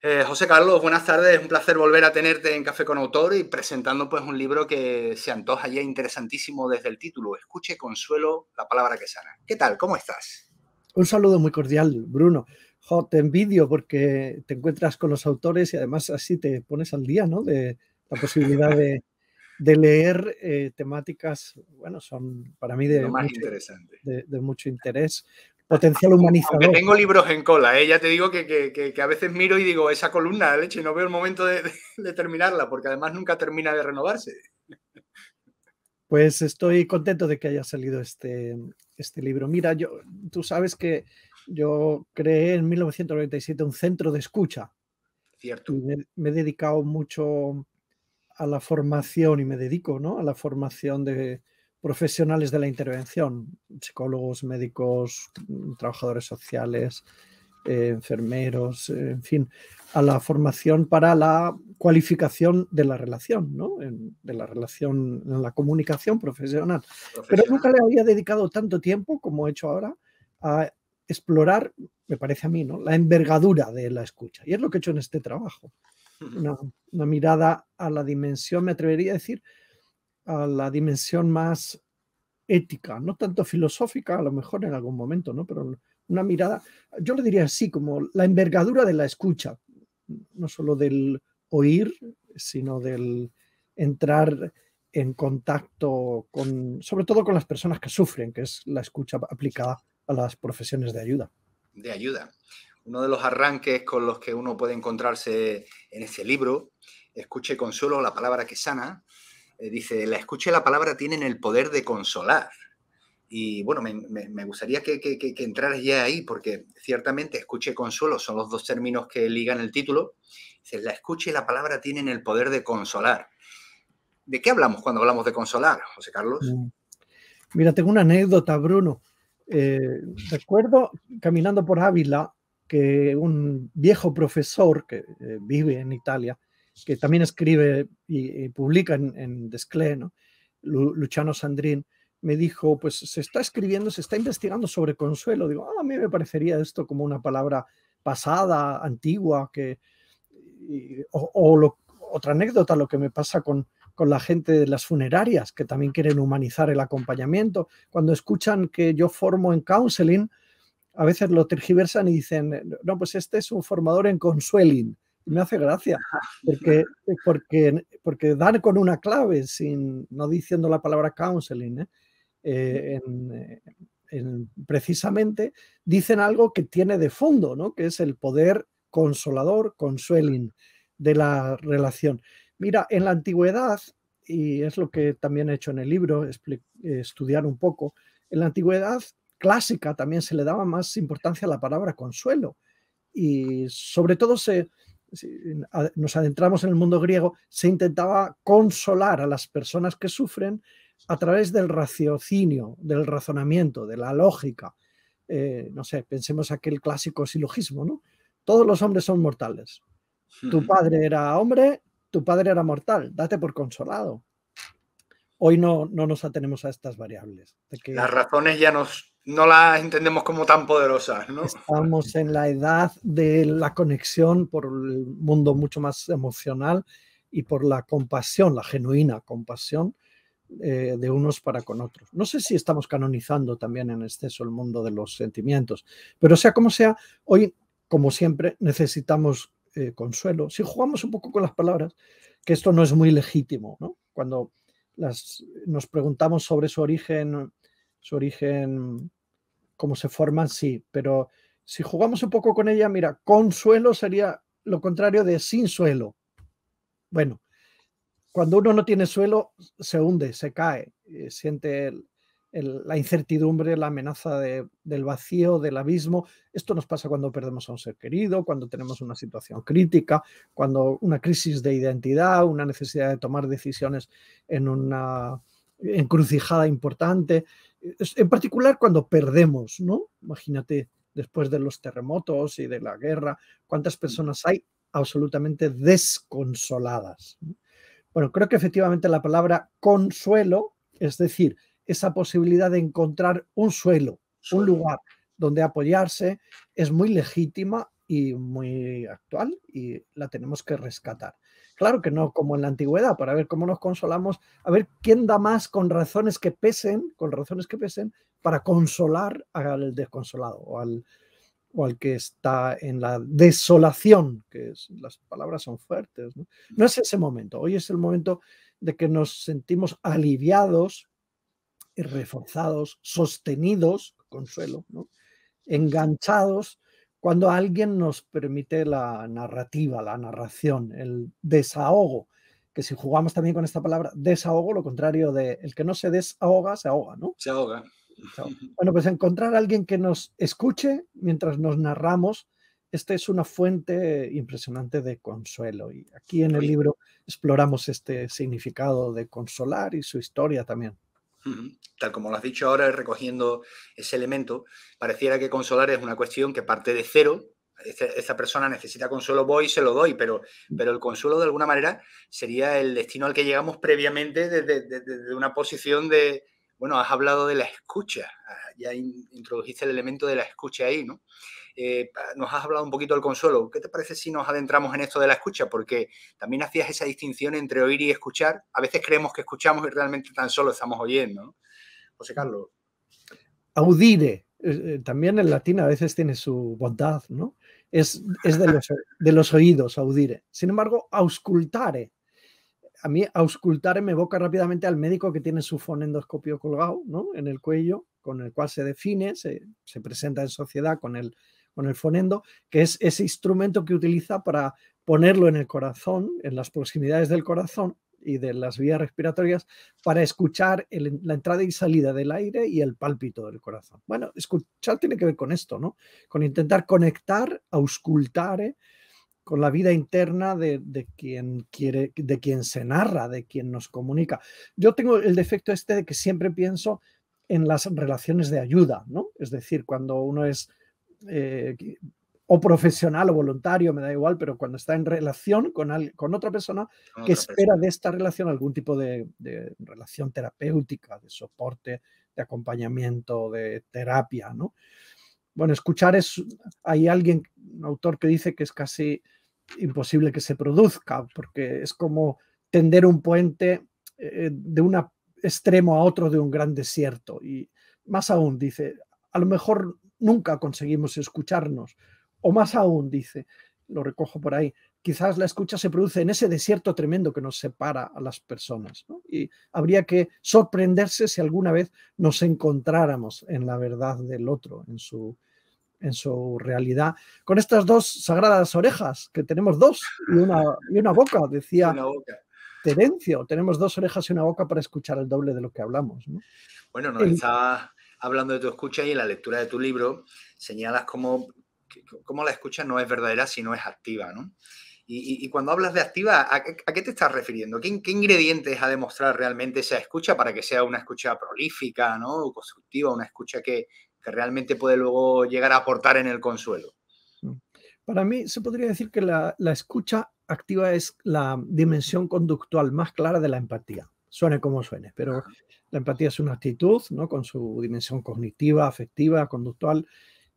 Eh, José Carlos, buenas tardes. Es un placer volver a tenerte en Café con Autor y presentando pues un libro que se antoja ya interesantísimo desde el título. Escuche consuelo la palabra que sana. ¿Qué tal? ¿Cómo estás? Un saludo muy cordial, Bruno. te envidio porque te encuentras con los autores y además así te pones al día, ¿no? De la posibilidad de, leer eh, temáticas, bueno, son para mí de mucho interés potencial humanizador. Aunque tengo libros en cola, ¿eh? ya te digo que, a veces miro y digo, esa columna de leche, no veo el momento de, terminarla, porque además nunca termina de renovarse. Pues estoy contento de que haya salido este, este libro. Mira, yo, tú sabes que yo creé en 1997 un centro de escucha. Cierto. me, me he dedicado mucho a la formación y me dedico ¿no? a la formación de, profesionales de la intervención, psicólogos, médicos, mm, trabajadores sociales, eh, enfermeros, eh, en fin, a la formación para la cualificación de la relación, ¿no? de la relación, en la comunicación profesional. Pero nunca le había dedicado tanto tiempo como he hecho ahora a explorar, me parece a mí, ¿no? La envergadura de la escucha. Y es lo que he hecho en este trabajo. una mirada a la dimensión, me atrevería a decir, a la dimensión más ética, no tanto filosófica, a lo mejor en algún momento, ¿no? Pero una mirada, yo le diría así, como la envergadura de la escucha, no solo del oír, sino del entrar en contacto con, sobre todo con las personas que sufren, que es la escucha aplicada a las profesiones de ayuda. De ayuda. Uno de los arranques con los que uno puede encontrarse en este libro, Escuche con Consuelo, la palabra que sana, eh, dice, la escucha y la palabra tienen el poder de consolar. Y bueno, me, gustaría que, que, entraras ya ahí, porque ciertamente escucha y consuelo son los dos términos que ligan el título. Dice, la escucha y la palabra tienen el poder de consolar. ¿De qué hablamos cuando hablamos de consolar, José Carlos? Mm. Mira, tengo una anécdota, Bruno. Eh, recuerdo caminando por Ávila que un viejo profesor que eh, vive en Italia que también escribe y, publica en, Desclé, ¿no? Sandrín, me dijo, pues se está escribiendo, se está investigando sobre consuelo. Digo, ah, a mí me parecería esto como una palabra pasada, antigua, que... o, otra anécdota, lo que me pasa con, con la gente de las funerarias, que también quieren humanizar el acompañamiento. Cuando escuchan que yo formo en counseling, a veces lo tergiversan y dicen, no, pues este es un formador en consueling me hace gracia, ah, porque, porque, porque dar con una clave, sin, no diciendo la palabra counseling, ¿eh? Eh, precisamente dicen algo que tiene de fondo, que es el poder consolador, consueling de la relación. Mira, en la antigüedad, y es lo que también he hecho en el libro, estudiar un poco, en la antigüedad clásica también se le daba más importancia a la palabra consuelo y sobre todo se, nos adentramos en el mundo griego, se intentaba consolar a las personas que sufren a través del raciocinio, del razonamiento, de la lógica. Eh, no sé, pensemos aquel clásico silogismo, ¿no? Todos los hombres son mortales. Tu padre era hombre, tu padre era mortal, date por consolado. Hoy no, no nos atenemos a estas variables. Que... Las razones ya nos no las entendemos como tan poderosas, ¿no? Estamos en la edad de la conexión por el mundo mucho más emocional y por la compasión, la genuina compasión eh, de unos para con otros. No sé si estamos canonizando también en exceso el mundo de los sentimientos, pero sea como sea, hoy, como siempre, necesitamos eh, consuelo. Si jugamos un poco con las palabras, que esto no es muy legítimo, ¿no? Cuando las, nos preguntamos sobre su origen, su origen cómo se forman, sí, pero si jugamos un poco con ella, mira, con suelo sería lo contrario de sin suelo. Bueno, cuando uno no tiene suelo, se hunde, se cae, eh, siente la incertidumbre, la amenaza del vacío, del abismo. Esto nos pasa cuando perdemos a un ser querido, cuando tenemos una situación crítica, cuando una crisis de identidad, una necesidad de tomar decisiones en una encrucijada importante en particular cuando perdemos, ¿no? Imagínate, después de los terremotos y de la guerra, cuántas personas hay absolutamente desconsoladas. Bueno, creo que efectivamente la palabra consuelo, es decir, esa posibilidad de encontrar un suelo, un lugar donde apoyarse, es muy legítima y muy actual y la tenemos que rescatar. Claro que no, como en la antigüedad, para ver cómo nos consolamos, a ver quién da más con razones que pesen, con razones que pesen, para consolar al desconsolado o al, que está en la desolación, que es, las palabras son fuertes. ¿no? es ese momento, hoy es el momento de que nos sentimos aliviados, reforzados, sostenidos, consuelo, enganchados cuando alguien nos permite la narrativa, la narración, el desahogo, que si jugamos también con esta palabra, desahogo, lo contrario de el que no se desahoga, se ahoga, ¿no? Se ahoga. Bueno, pues encontrar a alguien que nos escuche mientras nos narramos, esta es una fuente impresionante de consuelo. Y aquí en el libro exploramos este significado de consolar y su historia también. Tal como lo has dicho ahora, recogiendo ese elemento, pareciera que consolar es una cuestión que parte de cero. Esta persona necesita consuelo, voy y se lo doy, pero, pero el consuelo de alguna manera sería el destino al que llegamos previamente desde una posición de, bueno, has hablado de la escucha, ah, ya introdujiste el elemento de la escucha ahí, ¿no? Eh, nos has hablado un poquito del consuelo. ¿Qué te parece si nos adentramos en esto de la escucha? Porque también hacías esa distinción entre oír y escuchar. A veces creemos que escuchamos y realmente tan solo estamos oyendo, ¿no? José Carlos. Audire, eh, eh, también en latín a veces tiene su bondad, ¿no? Es, de, los, de, los, oídos, audire. Sin embargo, auscultare a mí auscultar me evoca rápidamente al médico que tiene su fonendoscopio colgado en el cuello, con el cual se define, se, presenta en sociedad con el, con el fonendo, que es ese instrumento que utiliza para ponerlo en el corazón, en las proximidades del corazón y de las vías respiratorias, para escuchar la entrada y salida del aire y el pálpito del corazón. Bueno, escuchar tiene que ver con esto, ¿no? Con intentar conectar, auscultare eh, con la vida interna de, quien quiere, de quien se narra, de quien nos comunica. Yo tengo el defecto este de que siempre pienso en las relaciones de ayuda, ¿no? Es decir, cuando uno es eh, o profesional o voluntario, me da igual, pero cuando está en relación con, con otra persona que espera de esta relación algún tipo de, relación terapéutica, de soporte, de acompañamiento, de terapia, ¿no? Bueno, escuchar es, hay alguien, un autor que dice que es casi imposible que se produzca, porque es como tender un puente eh, de un extremo a otro de un gran desierto. Y más aún, dice, a lo mejor nunca conseguimos escucharnos. O más aún, dice, lo recojo por ahí, quizás la escucha se produce en ese desierto tremendo que nos separa a las personas. Y habría que sorprenderse si alguna vez nos encontráramos en la verdad del otro, en su en su realidad, con estas dos sagradas orejas, que tenemos dos y una, y una boca, decía Terencio, tenemos dos orejas y una boca para escuchar el doble de lo que hablamos. Bueno, nos estaba hablando de tu escucha y en la lectura de tu libro señalas cómo, cómo la escucha no es verdadera si no es activa, ¿no? Y, cuando hablas de activa, ¿a, qué te estás refiriendo? ¿Qué, ¿Qué, ingredientes ha demostrar realmente esa escucha para que sea una escucha prolífica, ¿no? constructiva, una escucha que, que realmente puede luego llegar a aportar en el consuelo. Mm. Para mí se podría decir que la, escucha activa es la dimensión conductual más clara de la empatía. Suene como suene, pero la empatía es una actitud, ¿no? Con su dimensión cognitiva, afectiva, conductual,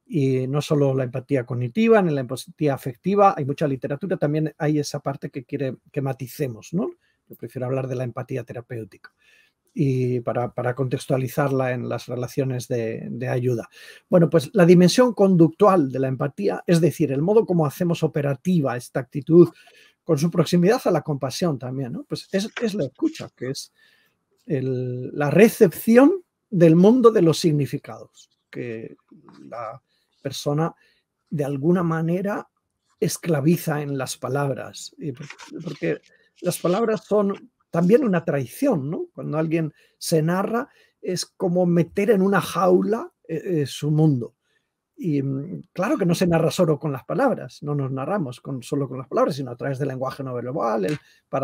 y no solo la empatía cognitiva, ni la empatía afectiva, hay mucha literatura, también hay esa parte que quiere que maticemos, ¿no? Yo prefiero hablar de la empatía terapéutica y para, contextualizarla en las relaciones de, ayuda. Bueno, pues la dimensión conductual de la empatía, es decir, el modo como hacemos operativa esta actitud con su proximidad a la compasión también, ¿no? Pues es, la escucha, que es la recepción del mundo de los significados, que la persona de alguna manera esclaviza en las palabras, porque las palabras son también una traición, ¿no? Cuando alguien se narra es como meter en una jaula eh, eh, su mundo. Y mm, claro que no se narra solo con las palabras, no nos narramos con, solo con las palabras, sino a través del lenguaje no verbal, el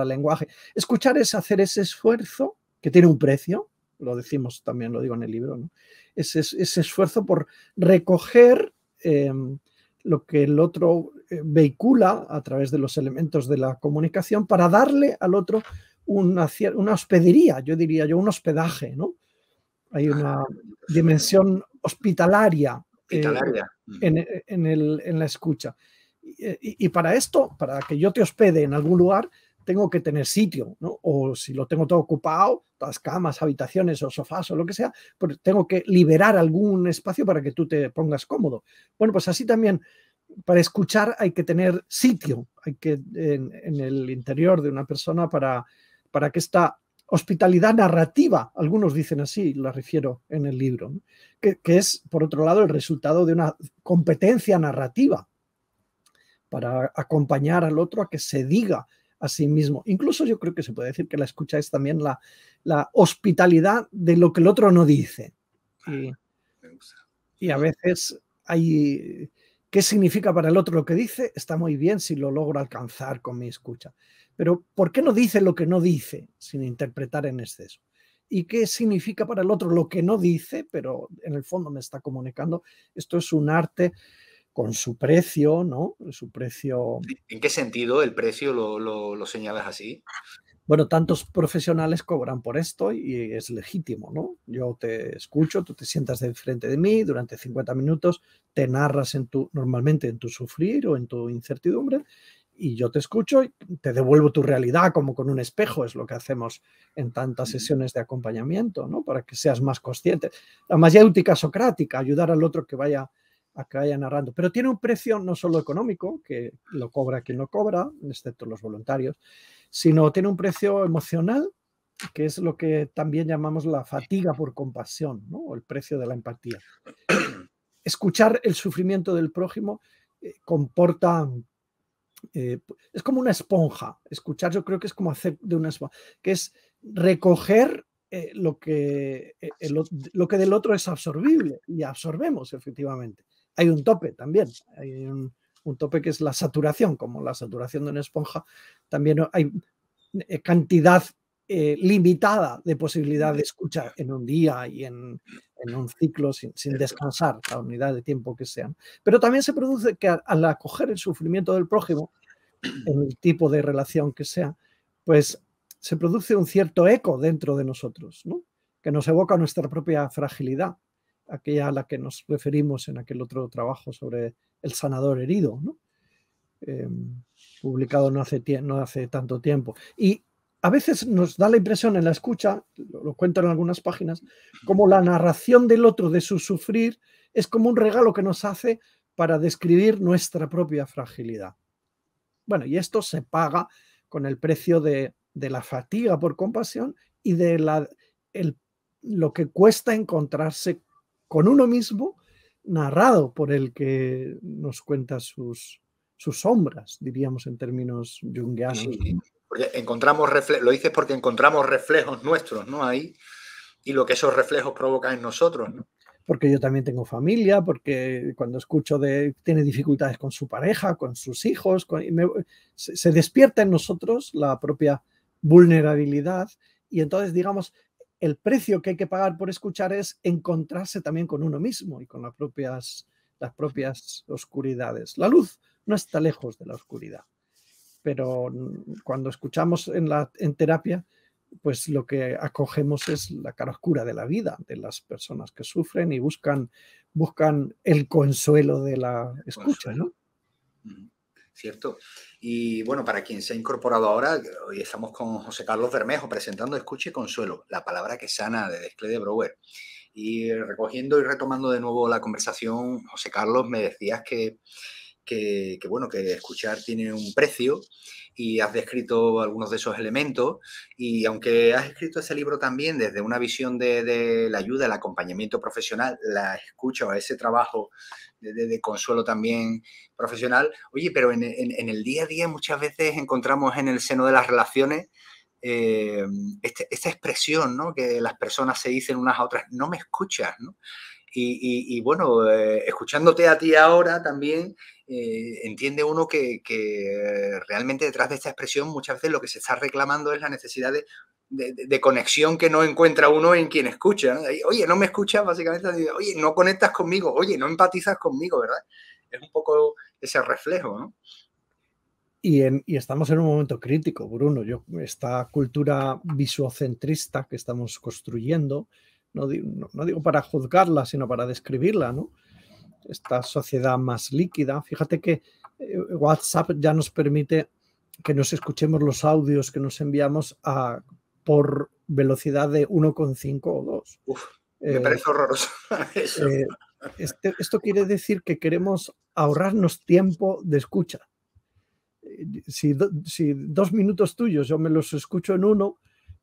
lenguaje Escuchar es hacer ese esfuerzo que tiene un precio, lo decimos también, lo digo en el libro, ¿no? ese, esfuerzo por recoger em, lo que el otro eh, vehicula a través de los elementos de la comunicación para darle al otro una, una hospedería, yo diría yo, un hospedaje, ¿no? Hay ah, una pues dimensión hospitalaria, eh, mm. en, la escucha. Y, para esto, para que yo te hospede en algún lugar, tengo que tener sitio, ¿no? O si lo tengo todo ocupado, las camas, habitaciones o sofás o lo que sea, pues tengo que liberar algún espacio para que tú te pongas cómodo. Bueno, pues así también para escuchar hay que tener sitio, hay que en el interior de una persona para para que esta hospitalidad narrativa, algunos dicen así, la refiero en el libro, que, es, por otro lado, el resultado de una competencia narrativa para acompañar al otro a que se diga a sí mismo. Incluso yo creo que se puede decir que la escucha es también la, hospitalidad de lo que el otro no dice. Y, y a veces hay qué significa para el otro lo que dice, está muy bien si lo logro alcanzar con mi escucha. Pero ¿por qué no dice lo que no dice sin interpretar en exceso? ¿Y qué significa para el otro lo que no dice, pero en el fondo me está comunicando? Esto es un arte con su precio, ¿no? Su precio. ¿En qué sentido el precio lo, lo, señalas así? bueno, tantos profesionales cobran por esto y es legítimo, ¿no? Yo te escucho, tú te sientas de frente de mí durante 50 minutos, te narras en tu, normalmente en tu sufrir o en tu incertidumbre y yo te escucho y te devuelvo tu realidad como con un espejo, es lo que hacemos en tantas sesiones de acompañamiento, ¿no? Para que seas más consciente. La mayéutica socrática, ayudar al otro que vaya a que narrando, pero tiene un precio no solo económico, que lo cobra quien lo cobra, excepto los voluntarios, sino tiene un precio emocional, que es lo que también llamamos la fatiga por compasión, O el precio de la empatía. Escuchar el sufrimiento del prójimo eh, comporta eh, es como una esponja. Escuchar yo creo que es como hacer de una esponja, que es recoger eh, lo, que, eh, lo que del otro es absorbible y absorbemos efectivamente. Hay un tope también, hay un, tope que es la saturación, como la saturación de una esponja, también hay cantidad limitada de posibilidad de escuchar en un día y en, en un ciclo sin, descansar, la unidad de tiempo que sea. Pero también se produce que al acoger el sufrimiento del prójimo, en el tipo de relación que sea, pues se produce un cierto eco dentro de nosotros, que nos evoca nuestra propia fragilidad, aquella a la que nos referimos en aquel otro trabajo sobre el sanador herido, em, publicado no hace, no hace tanto tiempo. Y a veces nos da la impresión en la escucha, lo, cuento en algunas páginas, como la narración del otro de su sufrir es como un regalo que nos hace para describir nuestra propia fragilidad. Bueno, y esto se paga con el precio de, la fatiga por compasión y de la, el, lo que cuesta encontrarse con uno mismo narrado por el que nos cuenta sus, sus sombras, diríamos en términos jungianos. Porque encontramos lo dices porque encontramos reflejos nuestros, ¿no? Ahí y lo que esos reflejos provocan en nosotros, Porque yo también tengo familia, porque cuando escucho de tiene dificultades con su pareja, con sus hijos, se, se despierta en nosotros la propia vulnerabilidad y entonces digamos el precio que hay que pagar por escuchar es encontrarse también con uno mismo y con las propias, las propias oscuridades. La luz no está lejos de la oscuridad pero cuando escuchamos en, la, en terapia, pues lo que acogemos es la cara oscura de la vida de las personas que sufren y buscan, buscan el consuelo de la escucha, ¿no? Cierto. Y bueno, para quien se ha incorporado ahora, hoy estamos con José Carlos Bermejo presentando Escuche y Consuelo, la palabra que sana de Descle de Brouwer. Y recogiendo y retomando de nuevo la conversación, José Carlos, me decías que que, bueno, que escuchar tiene un precio y has descrito algunos de esos elementos y aunque has escrito ese libro también desde una visión de, la ayuda, el acompañamiento profesional, la escucha o ese trabajo de, consuelo también profesional, oye, pero en, el día a día muchas veces encontramos en el seno de las relaciones eh, este, esta expresión ¿no? que las personas se dicen unas a otras, no me escuchas, y, bueno, eh, escuchándote a ti ahora también, eh, entiende uno que, realmente detrás de esta expresión muchas veces lo que se está reclamando es la necesidad de, conexión que no encuentra uno en quien escucha. Oye, no me escuchas, básicamente, oye, no conectas conmigo, oye, no empatizas conmigo, ¿verdad? Es un poco ese reflejo, ¿no? Y, estamos en un momento crítico, Bruno. Yo, esta cultura visuocentrista que estamos construyendo, no, digo para juzgarla, sino para describirla, ¿no? Esta sociedad más líquida. Fíjate que eh, WhatsApp ya nos permite que nos escuchemos los audios que nos enviamos a, por velocidad de 1,5 o 2. me eh, parece horroroso eh, este, esto quiere decir que queremos ahorrarnos tiempo de escucha. si, dos minutos tuyos yo me los escucho en uno,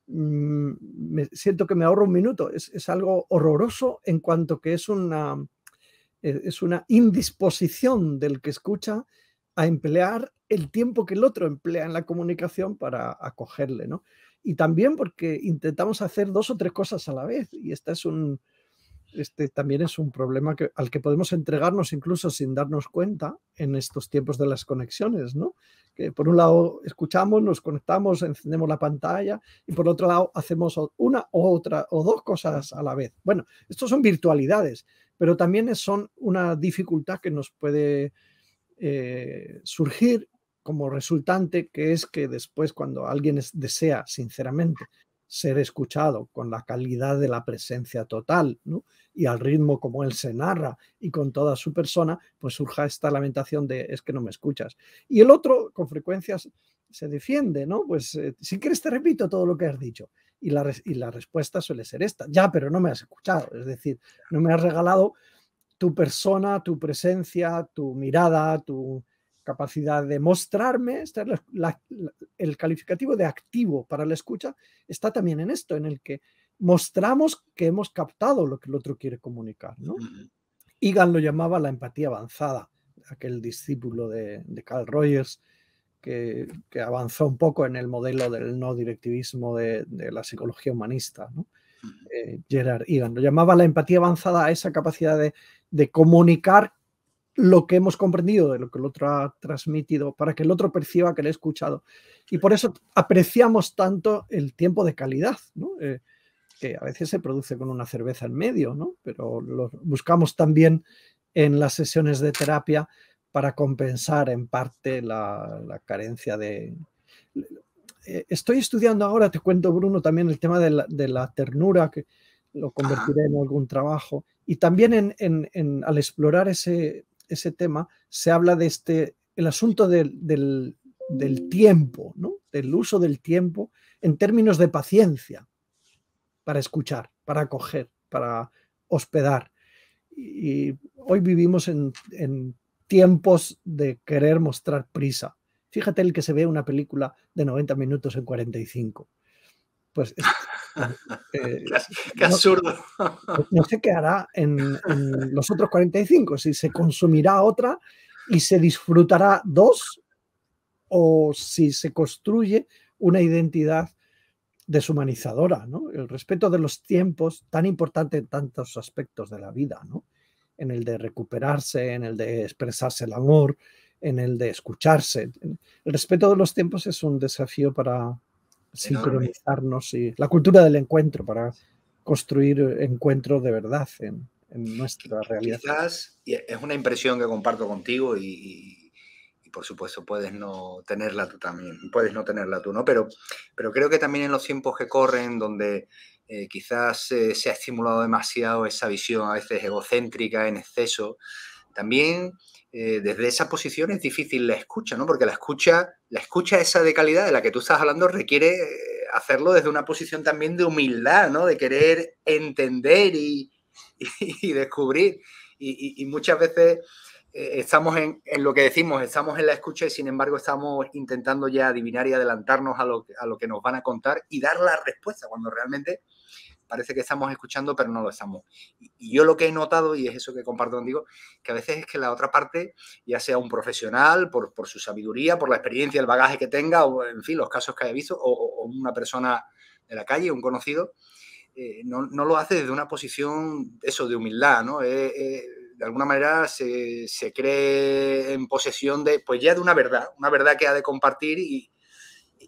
Mm, me siento que me ahorro un minuto. Es, es, algo horroroso en cuanto que es una, eh, es una indisposición del que escucha a emplear el tiempo que el otro emplea en la comunicación para acogerle, ¿no? Y también porque intentamos hacer dos o tres cosas a la vez, y esta es un, este también es un problema al que podemos entregarnos incluso sin darnos cuenta en estos tiempos de las conexiones, ¿no? Que por un lado escuchamos, nos conectamos, encendemos la pantalla y por otro lado hacemos una o otra o dos cosas a la vez. Bueno, estos son virtualidades, pero también son una dificultad que nos puede eh, surgir como resultante, que es que después cuando alguien desea sinceramente ser escuchado con la calidad de la presencia total y al ritmo como él se narra y con toda su persona, pues surja esta lamentación de es que no me escuchas. Y el otro con frecuencia se defiende, ¿no? Pues eh, si quieres te repito todo lo que has dicho. Y y la respuesta suele ser esta, ya, pero no me has escuchado, es decir, no me has regalado tu persona, tu presencia, tu mirada, tu, capacidad de mostrarme, el calificativo de activo para la escucha está también en esto, en el que mostramos que hemos captado lo que el otro quiere comunicar. ¿no? Egan lo llamaba la empatía avanzada, aquel discípulo de, Carl Rogers que, avanzó un poco en el modelo del no directivismo de, la psicología humanista. Eh, Gerard Egan lo llamaba la empatía avanzada a esa capacidad de comunicar lo que hemos comprendido de lo que el otro ha transmitido, para que el otro perciba que le he escuchado. Y por eso apreciamos tanto el tiempo de calidad, eh, que a veces se produce con una cerveza en medio, ¿no? pero lo buscamos también en las sesiones de terapia para compensar en parte la, carencia de... Eh, estoy estudiando ahora, te cuento Bruno, también el tema de la, ternura, que lo ah. convertiré en algún trabajo. Y también en, al explorar ese, ese tema, se habla de este, el asunto del, del, tiempo, ¿no? del uso del tiempo en términos de paciencia para escuchar, para acoger, para hospedar. Y, hoy vivimos en, en tiempos de querer mostrar prisa. Fíjate el que se ve una película de 90 minutos en 45 pues eh, qué, absurdo. No, se sé qué hará en, los otros 45, si se consumirá otra y se disfrutará dos o si se construye una identidad deshumanizadora, ¿no? El respeto de los tiempos, tan importante en tantos aspectos de la vida, ¿no? En el de recuperarse, en el de expresarse el amor, en el de escucharse. El respeto de los tiempos es un desafío para, sincronizarnos y la cultura del encuentro para construir encuentros de verdad en, en nuestra realidad. Quizás es una impresión que comparto contigo y, por supuesto puedes no tenerla tú también, puedes no tenerla tú, ¿no? Pero, pero creo que también en los tiempos que corren, donde eh, quizás eh, se ha estimulado demasiado esa visión a veces egocéntrica en exceso, también eh, desde esa posición es difícil la escucha, ¿no? Porque la escucha, la escucha esa de calidad de la que tú estás hablando requiere eh, hacerlo desde una posición también de humildad, ¿no? De querer entender y, descubrir. Y, muchas veces eh, estamos en, lo que decimos, estamos en la escucha y sin embargo estamos intentando ya adivinar y adelantarnos a lo que nos van a contar y dar la respuesta cuando realmente parece que estamos escuchando, pero no lo estamos. Y yo lo que he notado, y es eso que comparto contigo, que a veces es que la otra parte, ya sea un profesional, por, por su sabiduría, por la experiencia, el bagaje que tenga, o en fin, los casos que haya visto, o, una persona de la calle, un conocido, eh, no, no, lo hace desde una posición, eso, de humildad, ¿no? Eh, eh, de alguna manera se, se, cree en posesión de, pues ya de una verdad, una verdad que ha de compartir y,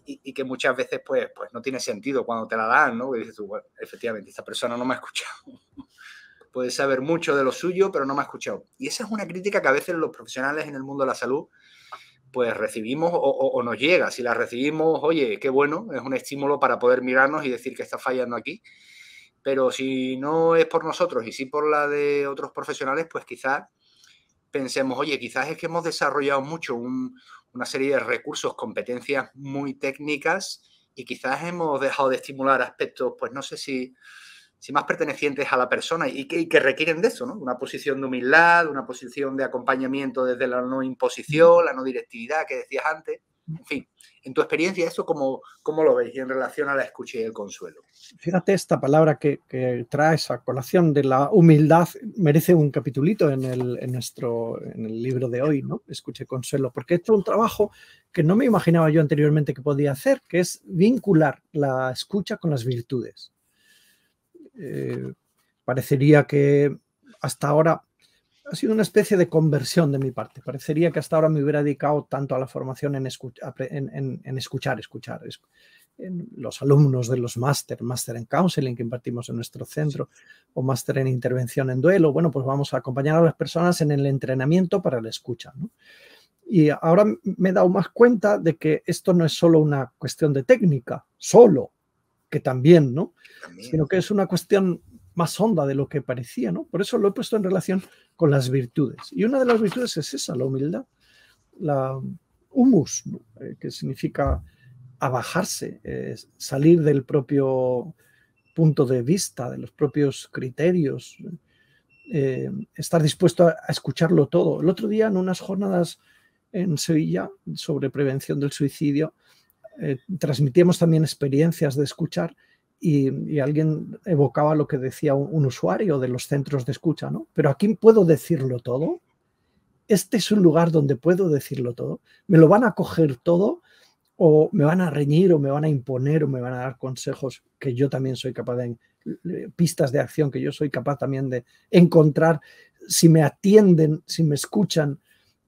y, que muchas veces pues, pues no tiene sentido cuando te la dan, ¿no? Y dices tú, efectivamente, esta persona no me ha escuchado. Puede saber mucho de lo suyo, pero no me ha escuchado. Y esa es una crítica que a veces los profesionales en el mundo de la salud pues recibimos o, o, nos llega. Si la recibimos, oye, qué bueno, es un estímulo para poder mirarnos y decir que está fallando aquí. Pero si no es por nosotros y sí por la de otros profesionales, pues quizás pensemos, oye, quizás es que hemos desarrollado mucho un, una serie de recursos, competencias muy técnicas y quizás hemos dejado de estimular aspectos, pues no sé si, si más pertenecientes a la persona y que, requieren de eso, ¿no? Una posición de humildad, una posición de acompañamiento desde la no imposición, la no directividad que decías antes. En fin, en tu experiencia, ¿eso cómo, cómo lo veis en relación a la escucha y el consuelo? Fíjate, esta palabra que, trae esa colación de la humildad merece un capitulito en el, nuestro, en el libro de hoy, ¿no? Escucha y consuelo, porque esto es un trabajo que no me imaginaba yo anteriormente que podía hacer, que es vincular la escucha con las virtudes. Eh, parecería que hasta ahora ha sido una especie de conversión de mi parte. Parecería que hasta ahora me hubiera dedicado tanto a la formación en, en, escuchar, escuchar. los alumnos de los máster, máster en counseling que impartimos en nuestro centro, o máster en intervención en duelo, bueno, pues vamos a acompañar a las personas en el entrenamiento para la escucha. Y ahora me he dado más cuenta de que esto no es solo una cuestión de técnica, solo, que también, ¿no? Sino que es una cuestión más honda de lo que parecía, ¿no? Por eso lo he puesto en relación con las virtudes. Y una de las virtudes es esa, la humildad, la um, humus, eh, que significa abajarse, eh, salir del propio punto de vista, de los propios criterios, eh, estar dispuesto a, escucharlo todo. El otro día, en unas jornadas en Sevilla sobre prevención del suicidio, transmitimos también experiencias de escuchar y, alguien evocaba lo que decía un, usuario de los centros de escucha, ¿no? Pero aquí puedo decirlo todo. Este es un lugar donde puedo decirlo todo. Me lo van a coger todo o me van a reñir o me van a imponer o me van a dar consejos que yo también soy capaz de pistas de acción que yo soy capaz también de encontrar si me atienden, si me escuchan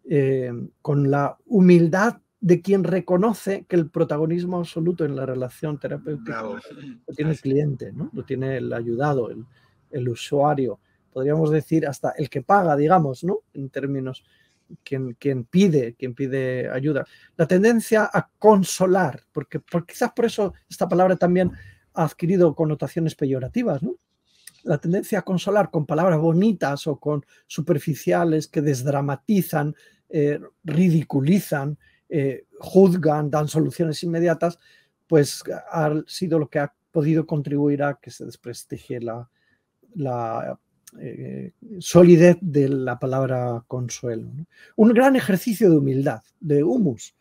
eh, con la humildad de quien reconoce que el protagonismo absoluto en la relación terapéutica lo tiene el cliente, ¿no? lo tiene el ayudado, el, usuario, podríamos decir hasta el que paga, digamos, ¿no? en términos, quien, quien pide, quien pide ayuda. La tendencia a consolar, porque, quizás por eso esta palabra también ha adquirido connotaciones peyorativas, ¿no? la tendencia a consolar con palabras bonitas o con superficiales que desdramatizan, eh, ridiculizan, eh, juzgan, dan soluciones inmediatas, pues ha sido lo que ha podido contribuir a que se desprestigie la, eh, solidez de la palabra consuelo. Un gran ejercicio de humildad, de humus.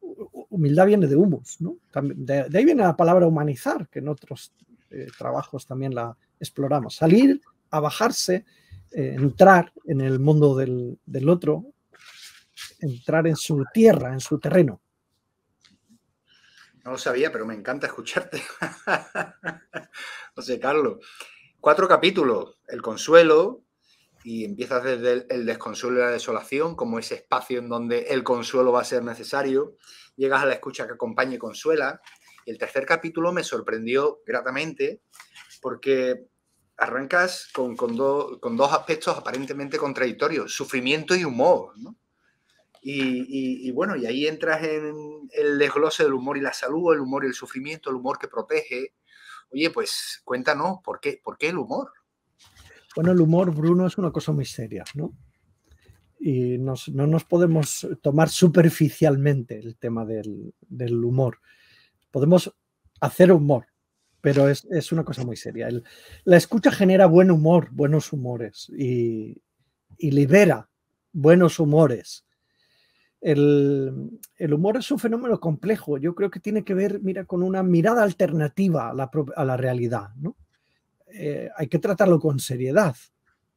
Humildad viene de humus, ¿no? de, ahí viene la palabra humanizar, que en otros eh, trabajos también la exploramos. Salir a bajarse, entrar en el mundo del, del otro, entrar en su tierra, en su terreno. No lo sabía, pero me encanta escucharte. José Carlos, cuatro capítulos, el consuelo, y empiezas desde el, desconsuelo y la desolación, como ese espacio en donde el consuelo va a ser necesario, llegas a la escucha que acompaña y consuela, y el tercer capítulo me sorprendió gratamente porque arrancas con, con dos aspectos aparentemente contradictorios, sufrimiento y humor, ¿no? Y, bueno, y ahí entras en el desglose del humor y la salud, el humor y el sufrimiento, el humor que protege. Oye, pues cuéntanos, ¿por qué, ¿por el humor? Bueno, el humor, Bruno, es una cosa muy seria, ¿no? Y no nos podemos tomar superficialmente el tema del, humor. Podemos hacer humor, pero es, una cosa muy seria. la escucha genera buen humor, buenos humores y, y libera buenos humores el, humor es un fenómeno complejo. Yo creo que tiene que ver, mira, con una mirada alternativa a la, realidad. Eh, hay que tratarlo con seriedad.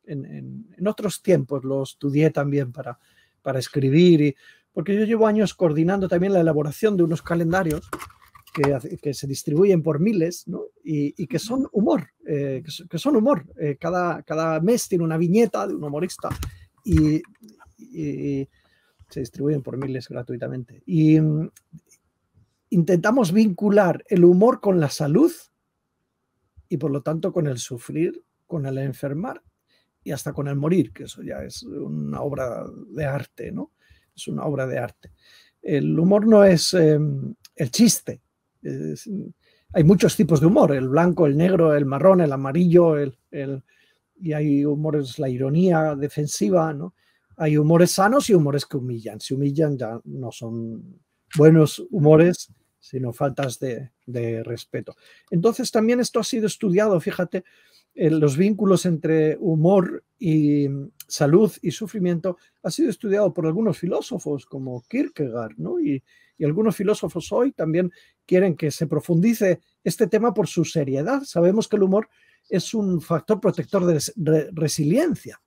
En, otros tiempos lo estudié también para, escribir, porque yo llevo años coordinando también la elaboración de unos calendarios que, se distribuyen por miles y, que son humor, eh, que, son, humor. Eh, cada, cada mes tiene una viñeta de un humorista y se distribuyen por miles gratuitamente. Y mm, intentamos vincular el humor con la salud y por lo tanto con el sufrir, con el enfermar y hasta con el morir, que eso ya es una obra de arte, ¿no? Es una obra de arte. El humor no es em, el chiste. hay muchos tipos de humor, el blanco, el negro, el marrón, el amarillo, el, y hay humores, la ironía defensiva, ¿no? hay humores sanos y humores que humillan. Si humillan ya no son buenos humores, sino faltas de, respeto. Entonces también esto ha sido estudiado, fíjate, eh, los vínculos entre humor y salud y sufrimiento ha sido estudiado por algunos filósofos como Kierkegaard, ¿no? Y, algunos filósofos hoy también quieren que se profundice este tema por su seriedad. Sabemos que el humor es un factor protector de resiliencia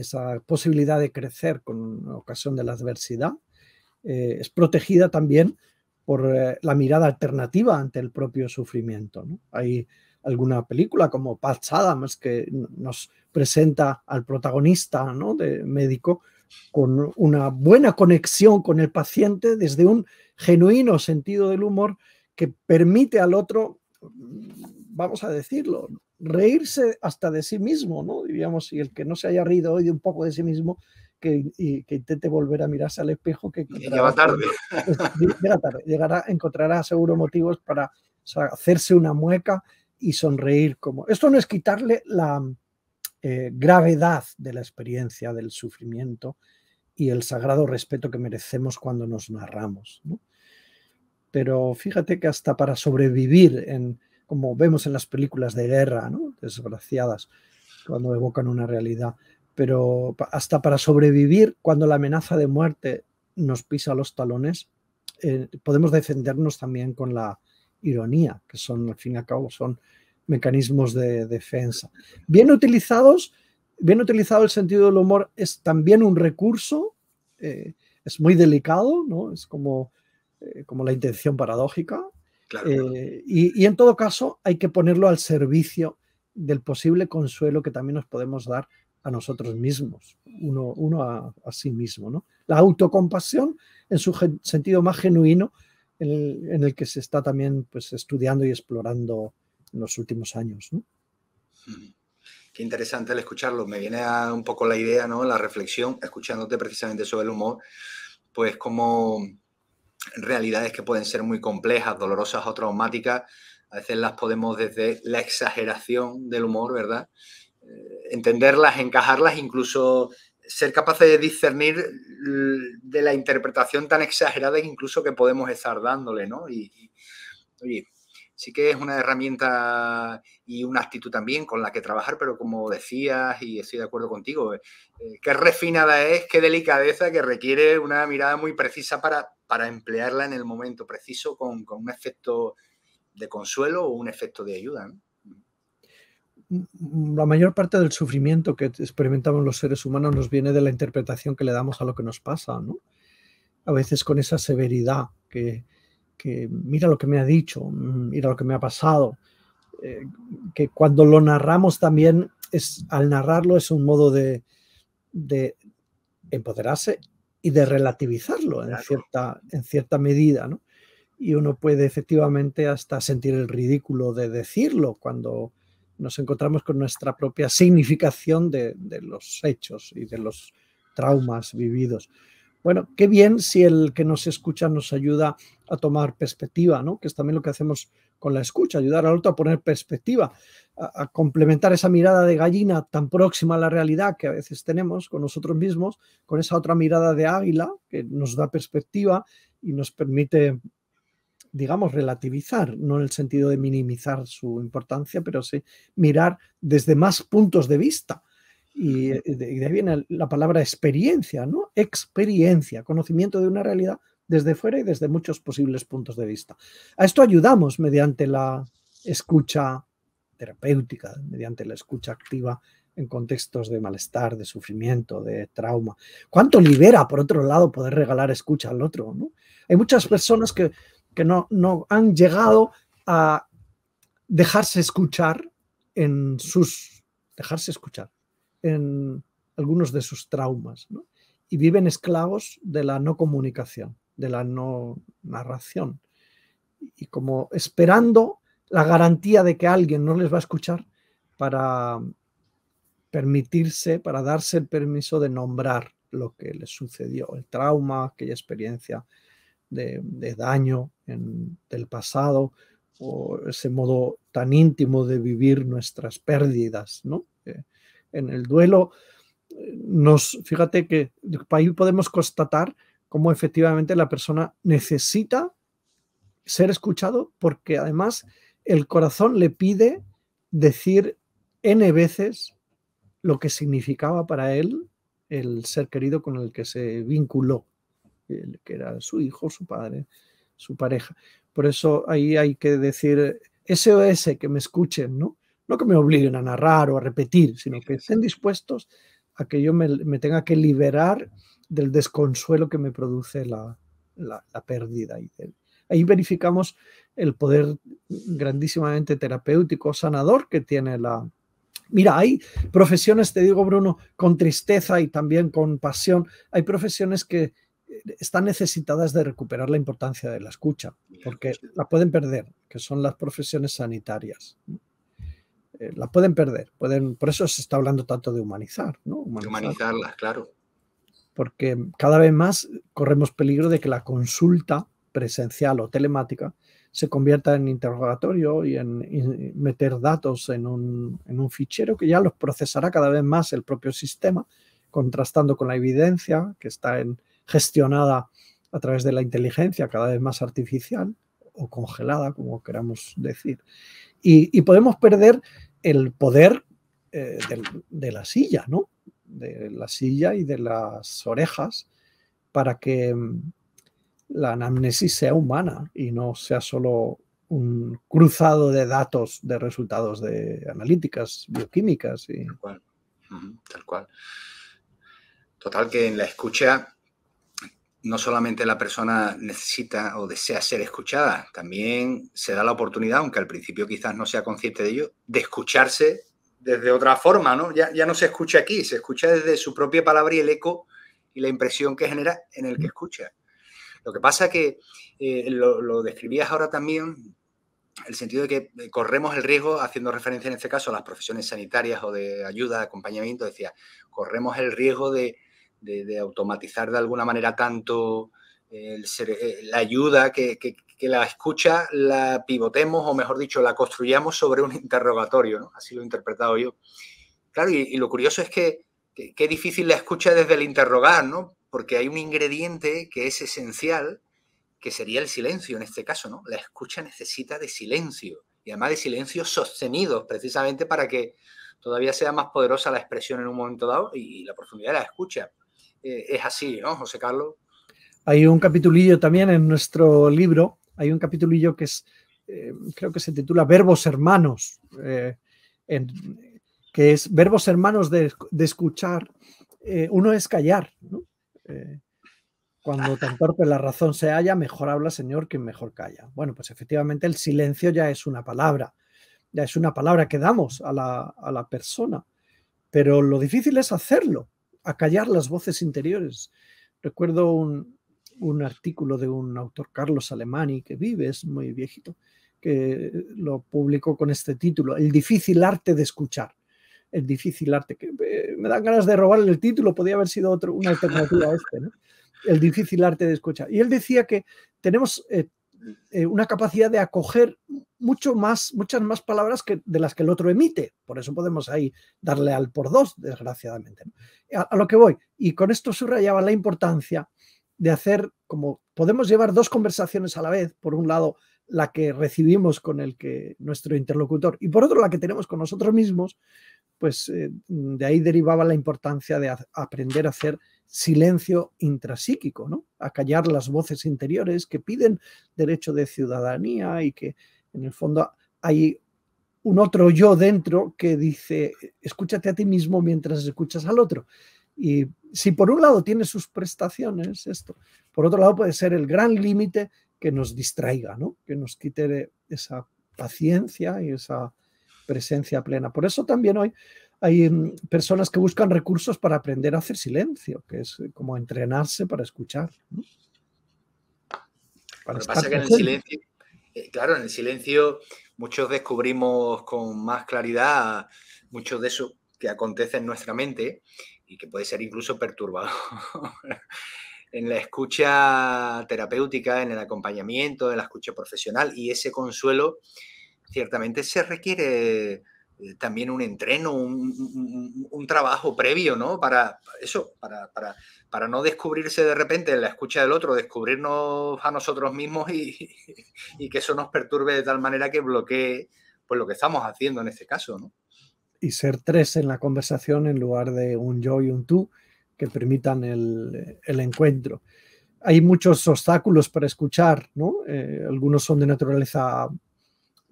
esa posibilidad de crecer con ocasión de la adversidad, eh, es protegida también por eh, la mirada alternativa ante el propio sufrimiento. Hay alguna película como Paz Adams que nos presenta al protagonista de médico con una buena conexión con el paciente desde un genuino sentido del humor que permite al otro vamos a decirlo, reírse hasta de sí mismo, ¿no? Diríamos, y el que no se haya reído hoy de un poco de sí mismo, que, que intente volver a mirarse al espejo, que llega tarde. Llega tarde, llegará, encontrará seguro motivos para hacerse una mueca y sonreír. Como... Esto no es quitarle la eh, gravedad de la experiencia, del sufrimiento y el sagrado respeto que merecemos cuando nos narramos, ¿no? Pero fíjate que hasta para sobrevivir en, como vemos en las películas de guerra, ¿no? desgraciadas, cuando evocan una realidad. Pero hasta para sobrevivir cuando la amenaza de muerte nos pisa los talones, eh, podemos defendernos también con la ironía, que son, al fin y al cabo, son mecanismos de defensa. Bien utilizados, bien utilizado el sentido del humor es también un recurso, eh, es muy delicado, Es como, eh, como la intención paradójica, eh, y, en todo caso, hay que ponerlo al servicio del posible consuelo que también nos podemos dar a nosotros mismos, uno, a, sí mismo. ¿no? La autocompasión, en su sentido más genuino, en el, que se está también pues, estudiando y explorando en los últimos años. qué interesante el escucharlo. Me viene un poco la idea, ¿no? La reflexión, escuchándote precisamente sobre el humor, pues como realidades que pueden ser muy complejas, dolorosas o traumáticas. A veces las podemos desde la exageración del humor, ¿verdad? Eh, entenderlas, encajarlas, incluso ser capaces de discernir mm, de la interpretación tan exagerada que incluso que podemos estar dándole, ¿no? Y, oye, sí que es una herramienta y una actitud también con la que trabajar, pero como decías, y estoy de acuerdo contigo, eh, eh, qué refinada es, qué delicadeza que requiere una mirada muy precisa para para emplearla en el momento preciso con, un efecto de consuelo o un efecto de ayuda. la mayor parte del sufrimiento que experimentamos los seres humanos nos viene de la interpretación que le damos a lo que nos pasa, A veces con esa severidad que, mira lo que me ha dicho, mira lo que me ha pasado, eh, que cuando lo narramos también, es, al narrarlo es un modo de empoderarse y de relativizarlo en, cierta, en cierta medida, Y uno puede efectivamente hasta sentir el ridículo de decirlo cuando nos encontramos con nuestra propia significación de los hechos y de los traumas vividos. Bueno, qué bien si el que nos escucha nos ayuda a tomar perspectiva, ¿no? Que es también lo que hacemos con la escucha, ayudar al otro a poner perspectiva, a, a, complementar esa mirada de gallina tan próxima a la realidad que a veces tenemos con nosotros mismos, con esa otra mirada de águila que nos da perspectiva y nos permite, digamos, relativizar, no en el sentido de minimizar su importancia, pero sí mirar desde más puntos de vista eh, y de ahí viene la palabra experiencia, ¿no? Experiencia, conocimiento de una realidad desde fuera y desde muchos posibles puntos de vista. A esto ayudamos mediante la escucha terapéutica, mediante la escucha activa en contextos de malestar, de sufrimiento, de trauma. ¿Cuánto libera, por otro lado, poder regalar escucha al otro? Hay muchas personas que, que no, no han llegado a dejarse escuchar en sus... dejarse escuchar en algunos de sus traumas y viven esclavos de la no comunicación, de la no narración. Y como esperando la garantía de que alguien no les va a escuchar para permitirse, para darse el permiso de nombrar lo que les sucedió, el trauma, aquella experiencia de, daño del pasado o ese modo tan íntimo de vivir nuestras pérdidas, ¿no? Eh, en el duelo, nos, fíjate que ahí podemos constatar cómo efectivamente la persona necesita ser escuchado porque además el corazón le pide decir n veces lo que significaba para él el ser querido con el que se vinculó, que era su hijo, su padre, su pareja. Por eso ahí hay que decir SOS, que me escuchen, ¿no? no que me obliguen a narrar o a repetir, sino que estén dispuestos a que yo me, tenga que liberar del desconsuelo que me produce la, pérdida. ahí verificamos el poder grandísimamente terapéutico, sanador que tiene la... Mira, hay profesiones, te digo Bruno, con tristeza y también con pasión, hay profesiones que eh, están necesitadas de recuperar la importancia de la escucha, porque la pueden perder, que son las profesiones sanitarias. Eh, la pueden perder. Pueden, por eso se está hablando tanto de humanizar, ¿no? Humanizarlas, claro. Porque cada vez más corremos peligro de que la consulta presencial o telemática se convierta en interrogatorio y en meter datos en un, fichero que ya los procesará cada vez más el propio sistema, contrastando con la evidencia que está en, gestionada a través de la inteligencia cada vez más artificial o congelada, como queramos decir. y podemos perder el poder eh, de, la silla, ¿no? De la silla y de las orejas para que mm, la anamnesis sea humana y no sea solo un cruzado de datos de resultados de analíticas bioquímicas. Y... Tal cual. Tal cual. Total que en la escucha no solamente la persona necesita o desea ser escuchada, también se da la oportunidad, aunque al principio quizás no sea consciente de ello, de escucharse desde otra forma, ¿no? Ya, no se escucha aquí, se escucha desde su propia palabra y el eco y la impresión que genera en el que escucha. Lo que pasa que eh, lo, lo, describías ahora también, el sentido de que eh, corremos el riesgo, haciendo referencia en este caso a las profesiones sanitarias o de ayuda, de acompañamiento, decía, corremos el riesgo de, de, automatizar de alguna manera tanto eh, la ayuda que, la escucha la pivotemos o mejor dicho la construyamos sobre un interrogatorio, ¿no? así lo he interpretado yo. Claro, y, lo curioso es que qué difícil la escucha desde el interrogar, ¿no? Porque hay un ingrediente que es esencial, que sería el silencio en este caso, ¿no? La escucha necesita de silencio y además de silencio sostenidos, precisamente para que todavía sea más poderosa la expresión en un momento dado y, la profundidad de la escucha. Eh, es así, ¿no, José Carlos? Hay un capitulillo también en nuestro libro, hay un capitulillo que es, eh, creo que se titula Verbos Hermanos, eh, que es Verbos Hermanos de, escuchar. uno es callar, ¿no? cuando tan torpe la razón se halla, mejor habla Señor quien mejor calla. Bueno, pues efectivamente el silencio ya es una palabra, ya es una palabra que damos a la, a la persona, pero lo difícil es hacerlo, a callar las voces interiores. Recuerdo un, artículo de un autor, Carlos Alemani, que vive, es muy viejito, que lo publicó con este título, El difícil arte de escuchar. El difícil arte, que eh, me dan ganas de robarle el título, podía haber sido otro, una alternativa a este, ¿no? El difícil arte de escuchar. Y él decía que tenemos eh, eh, una capacidad de acoger mucho más, muchas más palabras que, de las que el otro emite. Por eso podemos ahí darle al por dos, desgraciadamente. A, lo que voy, y con esto subrayaba la importancia de hacer, como podemos llevar dos conversaciones a la vez, por un lado la que recibimos con el que nuestro interlocutor y por otro la que tenemos con nosotros mismos, pues eh, de ahí derivaba la importancia de aprender a hacer silencio intrasíquico, ¿no? callar las voces interiores que piden derecho de ciudadanía y que en el fondo hay un otro yo dentro que dice, escúchate a ti mismo mientras escuchas al otro. Y si por un lado tiene sus prestaciones esto, por otro lado puede ser el gran límite que nos distraiga, ¿no? Que nos quite esa paciencia y esa presencia plena. Por eso también hoy hay em, personas que buscan recursos para aprender a hacer silencio, que es eh, como entrenarse para escuchar. Lo que pasa que en el silencio, eh, claro, en el silencio muchos descubrimos con más claridad muchos de eso que acontece en nuestra mente y que puede ser incluso perturbado. en la escucha terapéutica, en el acompañamiento, en la escucha profesional y ese consuelo ciertamente se requiere eh, también un entreno, un, trabajo previo, ¿no? Para eso, para, para, para, no descubrirse de repente en la escucha del otro, descubrirnos a nosotros mismos y, y, que eso nos perturbe de tal manera que bloquee pues, lo que estamos haciendo en este caso, ¿no? Y ser tres en la conversación en lugar de un yo y un tú que permitan el, el encuentro. Hay muchos obstáculos para escuchar, ¿no? Eh, algunos son de naturaleza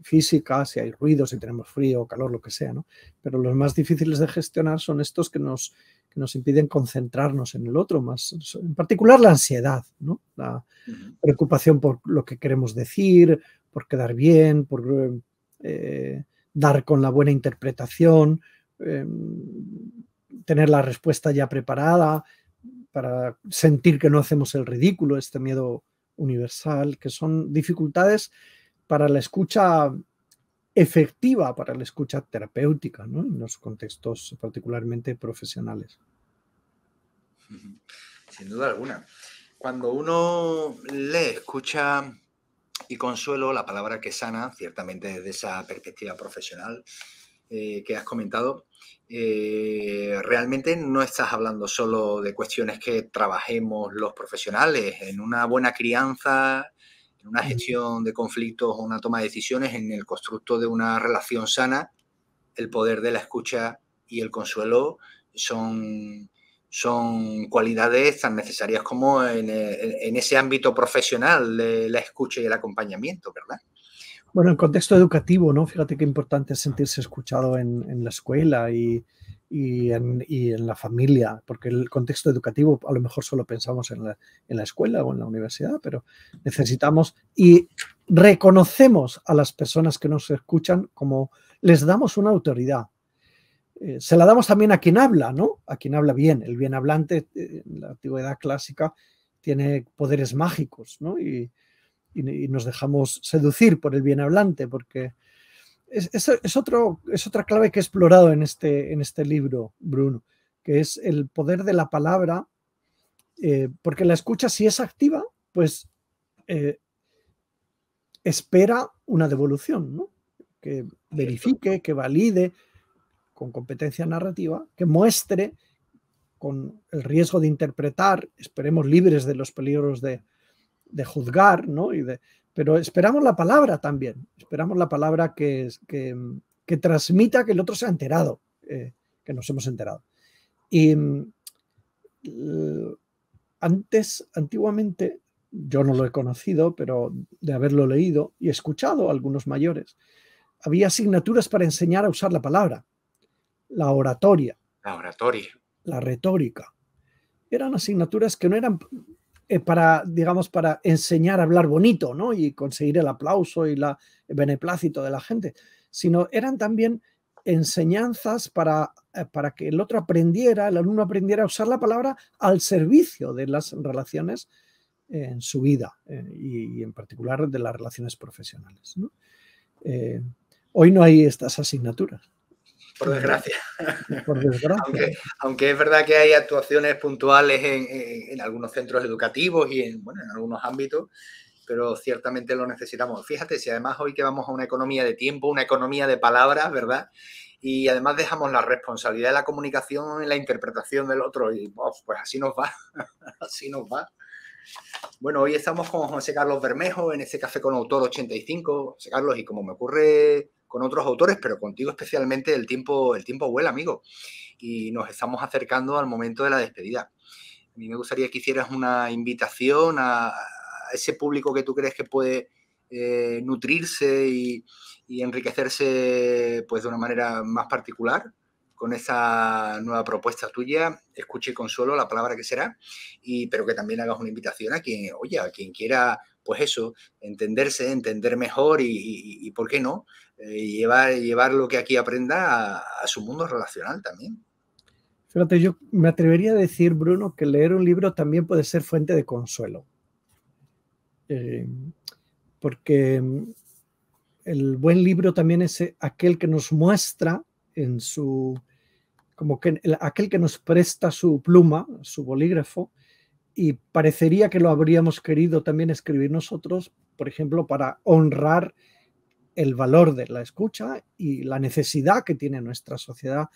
físicas, si hay ruido, si tenemos frío, o calor, lo que sea, ¿no? Pero los más difíciles de gestionar son estos que nos, que nos impiden concentrarnos en el otro, más, en particular la ansiedad, ¿no? La preocupación por lo que queremos decir, por quedar bien, por eh, dar con la buena interpretación, em, tener la respuesta ya preparada, para sentir que no hacemos el ridículo, este miedo universal, que son dificultades para la escucha efectiva, para la escucha terapéutica, ¿no? en los contextos particularmente profesionales. Sin duda alguna. Cuando uno lee, escucha y consuelo, la palabra que sana, ciertamente desde esa perspectiva profesional eh, que has comentado, eh, realmente no estás hablando solo de cuestiones que trabajemos los profesionales. En una buena crianza en una gestión de conflictos o una toma de decisiones, en el constructo de una relación sana, el poder de la escucha y el consuelo son, son cualidades tan necesarias como en, eh, ese ámbito profesional de la escucha y el acompañamiento, ¿verdad? Bueno, en contexto educativo, ¿no? Fíjate qué importante es sentirse escuchado en, en la escuela y, y en, y en, la familia, porque el contexto educativo a lo mejor solo pensamos en la, en la escuela o en la universidad, pero necesitamos y reconocemos a las personas que nos escuchan como les damos una autoridad, eh, se la damos también a quien habla, ¿no? A quien habla bien. El bien hablante eh, en la antigüedad clásica tiene poderes mágicos, ¿no? Y, y, y, nos dejamos seducir por el bien hablante porque es, otro, es otra clave que he explorado en este, en este libro, Bruno, que es el poder de la palabra, eh, porque la escucha, si es activa, pues eh, espera una devolución, que verifique, que valide con competencia narrativa, que muestre con el riesgo de interpretar, esperemos libres de los peligros de, de juzgar ¿no? y de, pero esperamos la palabra también, esperamos la palabra que, que, que transmita que el otro se ha enterado, eh, que nos hemos enterado. Y mm, antes, antiguamente, yo no lo he conocido, pero de haberlo leído y escuchado a algunos mayores, había asignaturas para enseñar a usar la palabra, la oratoria. La oratoria. La retórica. Eran asignaturas que no eran eh, para, digamos, para enseñar a hablar bonito, ¿no? Y conseguir el aplauso y la, el beneplácito de la gente, sino eran también enseñanzas para, eh, para que el otro aprendiera, el alumno aprendiera a usar la palabra al servicio de las relaciones eh, en su vida y, en particular de las relaciones profesionales. hoy no hay estas asignaturas por desgracia. aunque, es verdad que hay actuaciones puntuales en, algunos centros educativos y en, algunos ámbitos, pero ciertamente lo necesitamos. Fíjate, si además hoy que vamos a una economía de tiempo, una economía de palabras, ¿verdad? Y además dejamos la responsabilidad de la comunicación y la interpretación del otro y pues así nos va, así nos va. Bueno, hoy estamos con José Carlos Bermejo en este Café con Autor 85. José Carlos, y como me ocurre con otros autores, pero contigo especialmente el tiempo, el tiempo vuela, amigo. Y nos estamos acercando al momento de la despedida. A mí me gustaría que hicieras una invitación a, ese público que tú crees que puede eh, nutrirse y, enriquecerse pues, de una manera más particular con esa nueva propuesta tuya, escuche consuelo la palabra que será, y, pero que también hagas una invitación a quien, oye, a quien quiera, pues eso, entenderse, entender mejor y por qué no, eh, llevar, llevar lo que aquí aprenda a, su mundo relacional también. Fíjate, yo me atrevería a decir, Bruno, que leer un libro también puede ser fuente de consuelo. Eh, porque mm, el buen libro también es eh, aquel que nos muestra en su como que aquel que nos presta su pluma, su bolígrafo, y parecería que lo habríamos querido también escribir nosotros, por ejemplo, para honrar el valor de la escucha y la necesidad que tiene nuestra sociedad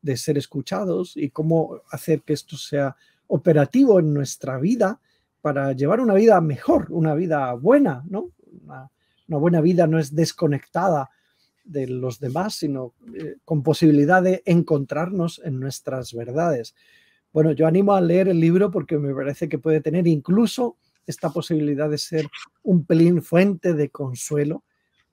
de ser escuchados y cómo hacer que esto sea operativo en nuestra vida para llevar una vida mejor, una vida buena, ¿no? Una, buena vida no es desconectada de los demás, sino eh, con posibilidad de encontrarnos en nuestras verdades. Bueno, yo animo a leer el libro porque me parece que puede tener incluso esta posibilidad de ser un pelín fuente de consuelo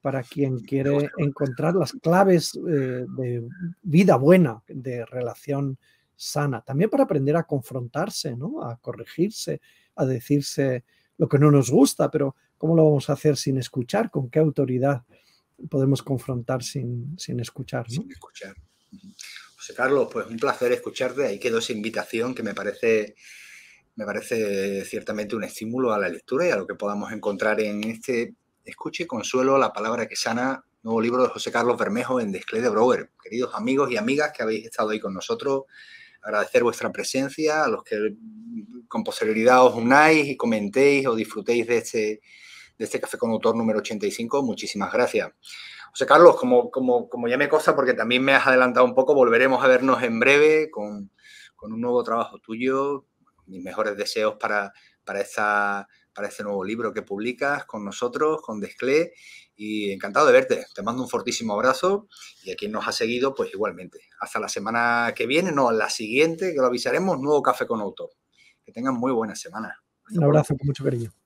para quien quiere encontrar las claves eh, de vida buena, de relación sana. También para aprender a confrontarse, ¿no? a corregirse, a decirse lo que no nos gusta, pero ¿cómo lo vamos a hacer sin escuchar? ¿Con qué autoridad podemos confrontar sin, sin escuchar? Sin escuchar. José Carlos, pues un placer escucharte. Ahí quedó esa invitación que me parece, me parece ciertamente un estímulo a la lectura y a lo que podamos encontrar en este escuche Consuelo, la palabra que sana, nuevo libro de José Carlos Bermejo en Desclé de Brower. Queridos amigos y amigas que habéis estado ahí con nosotros, agradecer vuestra presencia, a los que con posterioridad os unáis y comentéis o disfrutéis de este, de este Café con Autor número 85. Muchísimas gracias. José Carlos, como, como, como ya me cosa, porque también me has adelantado un poco, volveremos a vernos en breve con, con un nuevo trabajo tuyo. Mis mejores deseos para, para esta para este nuevo libro que publicas con nosotros, con Desclé, y encantado de verte. Te mando un fortísimo abrazo y a quien nos ha seguido, pues igualmente. Hasta la semana que viene, no, la siguiente, que lo avisaremos, nuevo Café con Autor. Que tengan muy buena semana. un abrazo con mucho cariño.